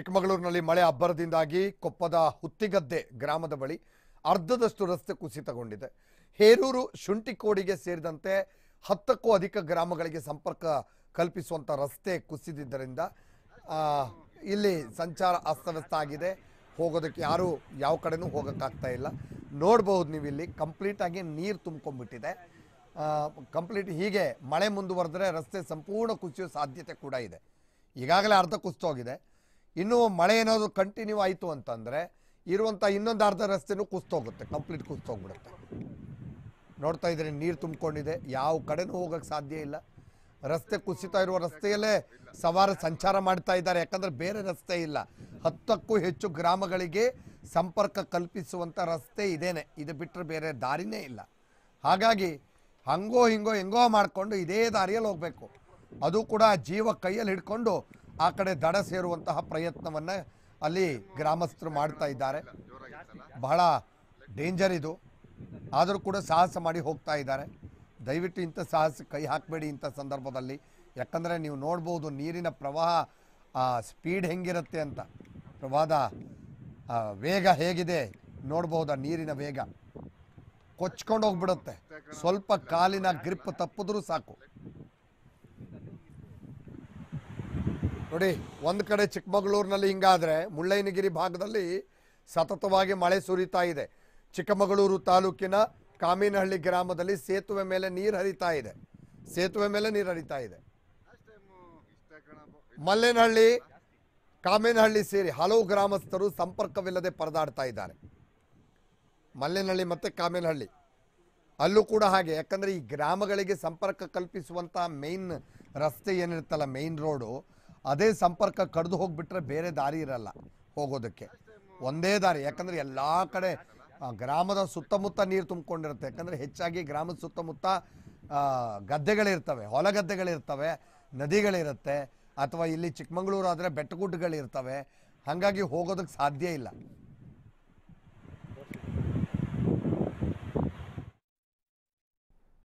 ಚಿಕ್ಕಮಗಳೂರಿನಲ್ಲಿ ಮಳೆ ಅಬ್ಬರದಿಂದಾಗಿ ಕೊಪ್ಪದ ಹುತ್ತಿಗದ್ದೆ ಗ್ರಾಮದ ಬಳಿ ಅರ್ಧದಷ್ಟು ರಸ್ತೆ ಕುಸಿತಗೊಂಡಿದೆ ಹೇರೂರು ಶುಂಠಿಕೋಡಿಗೆ ಸೇರಿದಂತೆ ಹತ್ತಕ್ಕೂ ಅಧಿಕ ಗ್ರಾಮಗಳಿಗೆ ಸಂಪರ್ಕ ಕಲ್ಪಿಸುವಂಥ ರಸ್ತೆ ಕುಸಿದಿದ್ದರಿಂದ ಇಲ್ಲಿ ಸಂಚಾರ ಅಸ್ತವ್ಯಸ್ತ ಆಗಿದೆ ಹೋಗೋದಕ್ಕೆ ಯಾರೂ ಯಾವ ಕಡೆನೂ ಹೋಗೋಕ್ಕಾಗ್ತಾ ಇಲ್ಲ ನೋಡ್ಬೋದು ನೀವು ಇಲ್ಲಿ ಕಂಪ್ಲೀಟಾಗಿ ನೀರು ತುಂಬ್ಕೊಂಡ್ಬಿಟ್ಟಿದೆ ಕಂಪ್ಲೀಟ್ ಹೀಗೆ ಮಳೆ ಮುಂದುವರೆದರೆ ರಸ್ತೆ ಸಂಪೂರ್ಣ ಕುಸಿಯೋ ಸಾಧ್ಯತೆ ಕೂಡ ಇದೆ ಈಗಾಗಲೇ ಅರ್ಧ ಹೋಗಿದೆ ಇನ್ನೂ ಮಳೆ ಏನಾದರೂ ಕಂಟಿನ್ಯೂ ಆಯಿತು ಅಂತಂದರೆ ಇರುವಂಥ ಇನ್ನೊಂದು ಅರ್ಧ ರಸ್ತೆನೂ ಕುಸ್ತೋಗುತ್ತೆ ಕಂಪ್ಲೀಟ್ ಕುಸ್ತೋಗ್ಬಿಡುತ್ತೆ ನೋಡ್ತಾ ಇದ್ರೆ ನೀರು ತುಂಬಿಕೊಂಡಿದೆ ಯಾವ ಕಡೆನೂ ಹೋಗೋಕ್ಕೆ ಸಾಧ್ಯ ಇಲ್ಲ ರಸ್ತೆ ಕುಸಿತಾ ಇರುವ ರಸ್ತೆಯಲ್ಲೇ ಸವಾರ ಸಂಚಾರ ಮಾಡ್ತಾ ಇದ್ದಾರೆ ಯಾಕಂದರೆ ಬೇರೆ ರಸ್ತೆ ಇಲ್ಲ ಹತ್ತಕ್ಕೂ ಹೆಚ್ಚು ಗ್ರಾಮಗಳಿಗೆ ಸಂಪರ್ಕ ಕಲ್ಪಿಸುವಂಥ ರಸ್ತೆ ಇದೇನೆ ಇದು ಬಿಟ್ಟರೆ ಬೇರೆ ದಾರಿನೇ ಇಲ್ಲ ಹಾಗಾಗಿ ಹಂಗೋ ಹಿಂಗೋ ಹೆಂಗೋ ಮಾಡಿಕೊಂಡು ಇದೇ ದಾರಿಯಲ್ಲಿ ಹೋಗಬೇಕು ಅದು ಕೂಡ ಜೀವ ಕೈಯಲ್ಲಿ ಹಿಡ್ಕೊಂಡು ಆ ಕಡೆ ದಡ ಸೇರುವಂತಹ ಪ್ರಯತ್ನವನ್ನು ಅಲ್ಲಿ ಗ್ರಾಮಸ್ಥರು ಮಾಡ್ತಾ ಇದ್ದಾರೆ ಬಹಳ ಡೇಂಜರ್ ಇದು ಆದರೂ ಕೂಡ ಸಾಹಸ ಮಾಡಿ ಹೋಗ್ತಾ ಇದ್ದಾರೆ ದಯವಿಟ್ಟು ಇಂಥ ಸಾಹಸ ಕೈ ಹಾಕಬೇಡಿ ಇಂಥ ಸಂದರ್ಭದಲ್ಲಿ ಯಾಕಂದರೆ ನೀವು ನೋಡ್ಬೋದು ನೀರಿನ ಪ್ರವಾಹ ಸ್ಪೀಡ್ ಹೆಂಗಿರುತ್ತೆ ಅಂತ ಪ್ರವಾಹದ ವೇಗ ಹೇಗಿದೆ ನೋಡ್ಬೋದು ನೀರಿನ ವೇಗ ಕೊಚ್ಕೊಂಡು ಹೋಗ್ಬಿಡುತ್ತೆ ಸ್ವಲ್ಪ ಕಾಲಿನ ಗ್ರಿಪ್ ತಪ್ಪಿದ್ರೂ ಸಾಕು ನೋಡಿ ಒಂದು ಕಡೆ ಚಿಕ್ಕಮಗಳೂರಿನಲ್ಲಿ ಹಿಂಗಾದರೆ ಮುಳ್ಳಯ್ಯನಗಿರಿ ಭಾಗದಲ್ಲಿ ಸತತವಾಗಿ ಮಳೆ ಸುರಿತಾ ಇದೆ ಚಿಕ್ಕಮಗಳೂರು ತಾಲೂಕಿನ ಕಾಮಿನಹಳ್ಳಿ ಗ್ರಾಮದಲ್ಲಿ ಸೇತುವೆ ಮೇಲೆ ನೀರು ಹರಿತಾ ಇದೆ ಸೇತುವೆ ಮೇಲೆ ನೀರು ಹರಿತಾ ಇದೆ ಮಲ್ಲೇನಹಳ್ಳಿ ಕಾಮೇನಹಳ್ಳಿ ಸೇರಿ ಹಲವು ಗ್ರಾಮಸ್ಥರು ಸಂಪರ್ಕವಿಲ್ಲದೆ ಪರದಾಡ್ತಾ ಇದ್ದಾರೆ ಮಲ್ಲೇನಹಳ್ಳಿ ಮತ್ತು ಕಾಮೇನಹಳ್ಳಿ ಅಲ್ಲೂ ಕೂಡ ಹಾಗೆ ಯಾಕಂದರೆ ಈ ಗ್ರಾಮಗಳಿಗೆ ಸಂಪರ್ಕ ಕಲ್ಪಿಸುವಂಥ ಮೇನ್ ರಸ್ತೆ ಏನಿರುತ್ತಲ್ಲ ಮೇನ್ ರೋಡು ಅದೇ ಸಂಪರ್ಕ ಕಡಿದು ಹೋಗಿಬಿಟ್ರೆ ಬೇರೆ ದಾರಿ ಇರಲ್ಲ ಹೋಗೋದಕ್ಕೆ ಒಂದೇ ದಾರಿ ಯಾಕಂದರೆ ಎಲ್ಲ ಕಡೆ ಗ್ರಾಮದ ಸುತ್ತಮುತ್ತ ನೀರು ತುಂಬಿಕೊಂಡಿರುತ್ತೆ ಯಾಕಂದರೆ ಹೆಚ್ಚಾಗಿ ಗ್ರಾಮದ ಸುತ್ತಮುತ್ತ ಗದ್ದೆಗಳಿರ್ತವೆ ಹೊಲ ಗದ್ದೆಗಳಿರ್ತವೆ ನದಿಗಳಿರುತ್ತೆ ಅಥವಾ ಇಲ್ಲಿ ಚಿಕ್ಕಮಗಳೂರು ಆದರೆ ಬೆಟ್ಟಗುಡ್ಡಗಳಿರ್ತವೆ ಹಾಗಾಗಿ ಹೋಗೋದಕ್ಕೆ ಸಾಧ್ಯ ಇಲ್ಲ